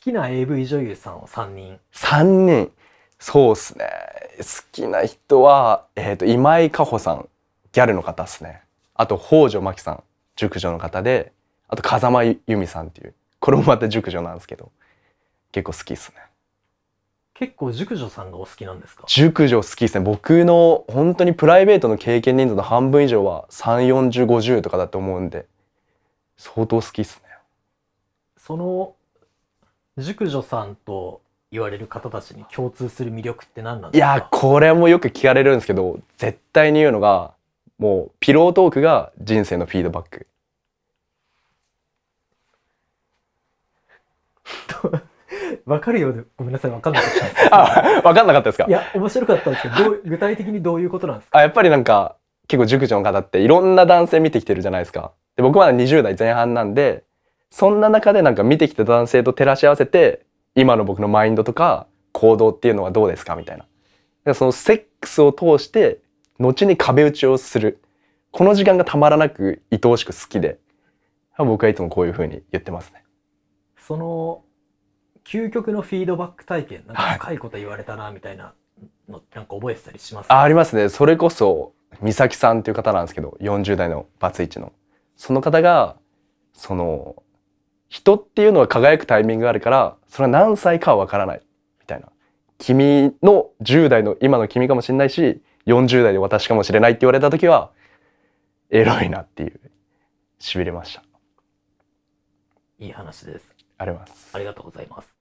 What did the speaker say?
きな AV 女優さんを3人3人そうっすね好きな人は、えーと、今井加穂さんギャルの方っすねあと北条真紀さん熟女の方であと風間由美さんっていうこれもまた熟女なんですけど結構好きっすね結構熟女さんがお好きなんですか熟女好きっすね僕の本当にプライベートの経験人数の半分以上は3 4 0 5 0とかだと思うんで相当好きっすねその熟女さんと言われる方たちに共通する魅力って何なんですかいやこれもよく聞かれるんですけど絶対に言うのがもうピロートークが人生のフィードバック。わかるようでごめんなさいわかんなかったです あ分かんなかったですかいや面白かったんですけどどう具体的にどういうことなんですかあやっぱりなんか結構熟女の方っていろんな男性見てきてるじゃないですか。で僕はだ20代前半なんでそんな中でなんか見てきた男性と照らし合わせて今の僕のマインドとか行動っていうのはどうですかみたいな。そのセックスを通して後に壁打ちをする。この時間がたまらなく愛おしく好きで僕はいつもこういうふうに言ってますね。その究極のフィードバック体験なんか深いこと言われたなみたいなのなんか覚えてたりしますか、ありますね。それこそ美咲さんっていう方なんですけど40代のバツイチの。その方がその人っていうのは輝くタイミングがあるからそれは何歳かは分からないみたいな君の10代の今の君かもしれないし40代で私かもしれないって言われた時はエロいなっていうしびれましたいい話ですありますありがとうございます